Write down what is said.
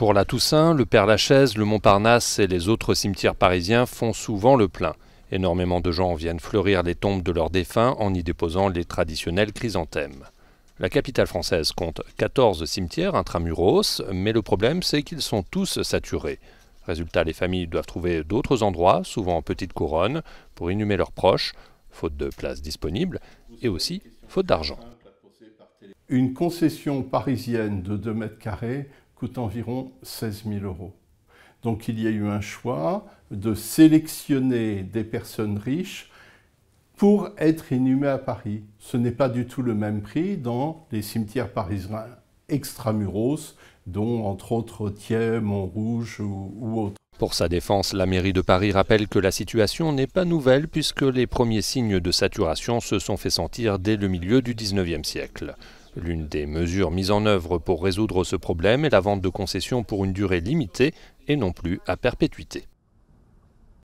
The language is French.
Pour la Toussaint, le Père Lachaise, le Montparnasse et les autres cimetières parisiens font souvent le plein. Énormément de gens viennent fleurir les tombes de leurs défunts en y déposant les traditionnels chrysanthèmes. La capitale française compte 14 cimetières intramuros, mais le problème c'est qu'ils sont tous saturés. Résultat, les familles doivent trouver d'autres endroits, souvent en petite couronne, pour inhumer leurs proches, faute de places disponibles et aussi faute d'argent. Une concession parisienne de 2 mètres carrés coûte environ 16 000 euros. Donc il y a eu un choix de sélectionner des personnes riches pour être inhumées à Paris. Ce n'est pas du tout le même prix dans les cimetières parisiens extramuros, dont entre autres Thiers, Montrouge ou, ou autres. Pour sa défense, la mairie de Paris rappelle que la situation n'est pas nouvelle puisque les premiers signes de saturation se sont fait sentir dès le milieu du 19e siècle. L'une des mesures mises en œuvre pour résoudre ce problème est la vente de concessions pour une durée limitée et non plus à perpétuité.